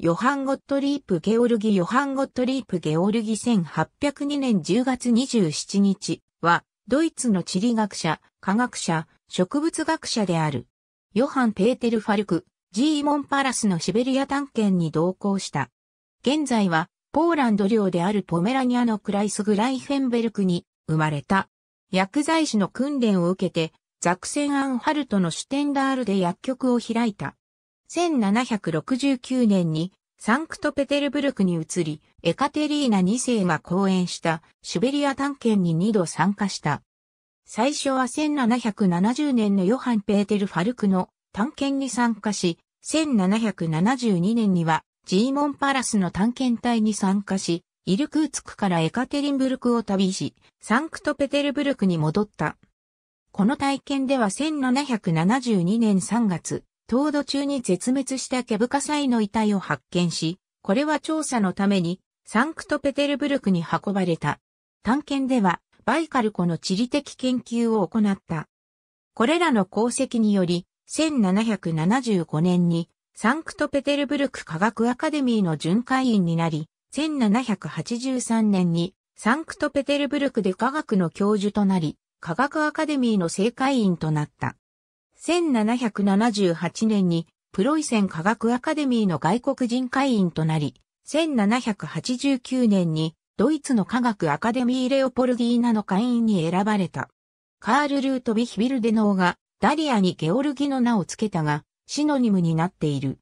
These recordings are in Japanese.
ヨハン・ゴットリープ・ゲオルギ・ヨハン・ゴットリープ・ゲオルギ1802年10月27日は、ドイツの地理学者、科学者、植物学者である。ヨハン・ペーテル・ファルク、ジーモン・パラスのシベリア探検に同行した。現在は、ポーランド領であるポメラニアのクライスグ・ライフェンベルクに生まれた。薬剤師の訓練を受けて、ザクセン・アンハルトのシュテンダールで薬局を開いた。1769年にサンクトペテルブルクに移り、エカテリーナ2世が講演したシュベリア探検に2度参加した。最初は1770年のヨハン・ペーテル・ファルクの探検に参加し、1772年にはジーモン・パラスの探検隊に参加し、イルクーツクからエカテリンブルクを旅し、サンクトペテルブルクに戻った。この体験では1772年3月、凍土中に絶滅したケブカサイの遺体を発見し、これは調査のためにサンクトペテルブルクに運ばれた。探検ではバイカル湖の地理的研究を行った。これらの功績により、1775年にサンクトペテルブルク科学アカデミーの巡回員になり、1783年にサンクトペテルブルクで科学の教授となり、科学アカデミーの正会員となった。1778年にプロイセン科学アカデミーの外国人会員となり、1789年にドイツの科学アカデミーレオポルギーナの会員に選ばれた。カール・ルートビヒビルデノーがダリアにゲオルギの名を付けたが、シノニムになっている。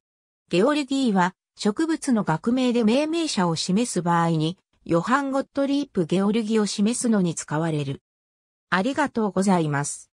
ゲオルギーは植物の学名で命名者を示す場合に、ヨハン・ゴットリープ・ゲオルギを示すのに使われる。ありがとうございます。